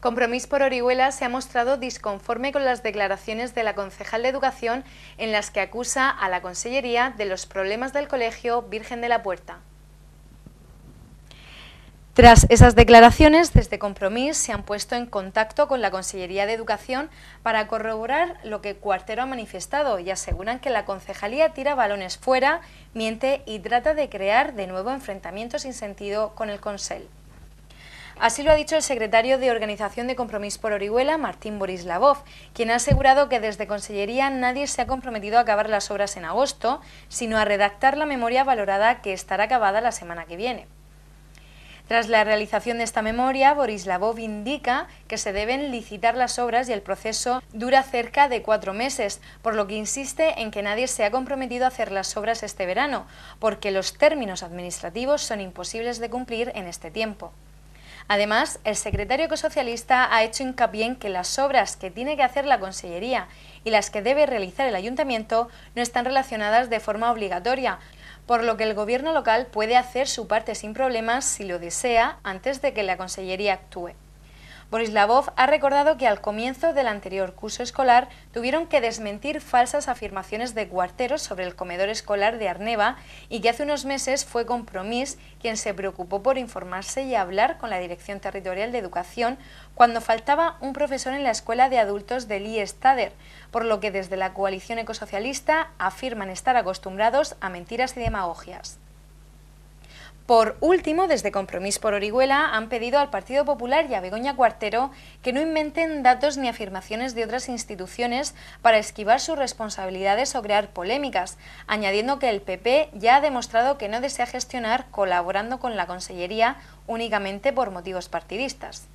Compromís por Orihuela se ha mostrado disconforme con las declaraciones de la concejal de Educación en las que acusa a la Consellería de los problemas del colegio Virgen de la Puerta. Tras esas declaraciones, desde Compromís se han puesto en contacto con la Consellería de Educación para corroborar lo que Cuartero ha manifestado y aseguran que la concejalía tira balones fuera, miente y trata de crear de nuevo enfrentamientos sin sentido con el Consell. Así lo ha dicho el secretario de Organización de Compromís por Orihuela, Martín Borislavov, quien ha asegurado que desde Consellería nadie se ha comprometido a acabar las obras en agosto, sino a redactar la memoria valorada que estará acabada la semana que viene. Tras la realización de esta memoria, Borislavov indica que se deben licitar las obras y el proceso dura cerca de cuatro meses, por lo que insiste en que nadie se ha comprometido a hacer las obras este verano, porque los términos administrativos son imposibles de cumplir en este tiempo. Además, el secretario ecosocialista ha hecho hincapié en que las obras que tiene que hacer la Consellería y las que debe realizar el Ayuntamiento no están relacionadas de forma obligatoria, por lo que el gobierno local puede hacer su parte sin problemas si lo desea antes de que la Consellería actúe. Boris Lavov ha recordado que al comienzo del anterior curso escolar tuvieron que desmentir falsas afirmaciones de cuarteros sobre el comedor escolar de Arneva y que hace unos meses fue Compromís quien se preocupó por informarse y hablar con la Dirección Territorial de Educación cuando faltaba un profesor en la escuela de adultos de Stader, por lo que desde la coalición ecosocialista afirman estar acostumbrados a mentiras y demagogias. Por último, desde Compromís por Orihuela han pedido al Partido Popular y a Begoña Cuartero que no inventen datos ni afirmaciones de otras instituciones para esquivar sus responsabilidades o crear polémicas, añadiendo que el PP ya ha demostrado que no desea gestionar colaborando con la Consellería únicamente por motivos partidistas.